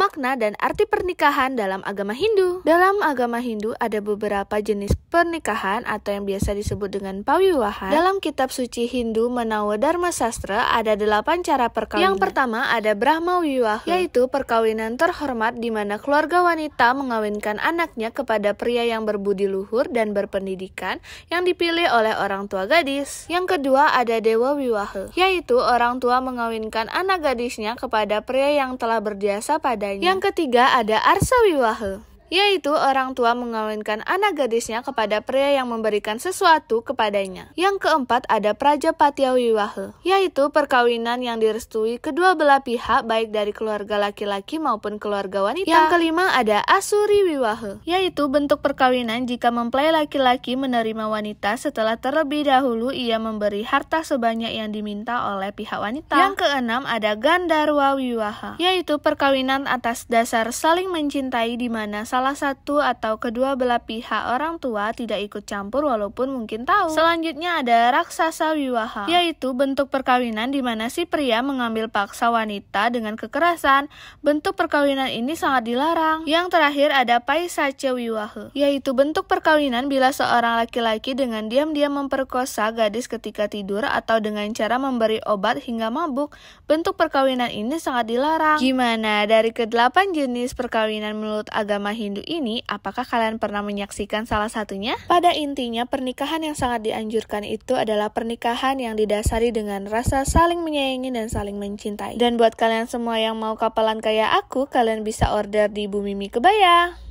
makna dan arti pernikahan dalam agama Hindu. Dalam agama Hindu ada beberapa jenis pernikahan atau yang biasa disebut dengan pawiwahan. Dalam kitab suci Hindu Manawa Dharma Sastra ada delapan cara perkawinan. Yang pertama ada Brahma wiwah, yaitu perkawinan terhormat di mana keluarga wanita mengawinkan anaknya kepada pria yang berbudi luhur dan berpendidikan yang dipilih oleh orang tua gadis. Yang kedua ada Dewa Wiwaha, yaitu orang tua mengawinkan anak gadisnya kepada pria yang telah berjasa pada yang ketiga ada Arsa yaitu orang tua mengawinkan anak gadisnya kepada pria yang memberikan sesuatu kepadanya. Yang keempat ada Prajapatya Wiwaha, yaitu perkawinan yang direstui kedua belah pihak baik dari keluarga laki-laki maupun keluarga wanita. Yang kelima ada Asuri Wiwaha, yaitu bentuk perkawinan jika mempelai laki-laki menerima wanita setelah terlebih dahulu ia memberi harta sebanyak yang diminta oleh pihak wanita. Yang keenam ada Gandarwa Wiwaha, yaitu perkawinan atas dasar saling mencintai di mana salah satu atau kedua belah pihak orang tua tidak ikut campur walaupun mungkin tahu. Selanjutnya ada raksasa wiwaha, yaitu bentuk perkawinan di mana si pria mengambil paksa wanita dengan kekerasan. Bentuk perkawinan ini sangat dilarang. Yang terakhir ada paisace wiwaha, yaitu bentuk perkawinan bila seorang laki-laki dengan diam-diam memperkosa gadis ketika tidur atau dengan cara memberi obat hingga mabuk. Bentuk perkawinan ini sangat dilarang. Gimana dari kedelapan jenis perkawinan menurut agama Hindu rindu ini, apakah kalian pernah menyaksikan salah satunya? Pada intinya, pernikahan yang sangat dianjurkan itu adalah pernikahan yang didasari dengan rasa saling menyayangi dan saling mencintai. Dan buat kalian semua yang mau kapalan kayak aku, kalian bisa order di Bumi Mie Kebaya.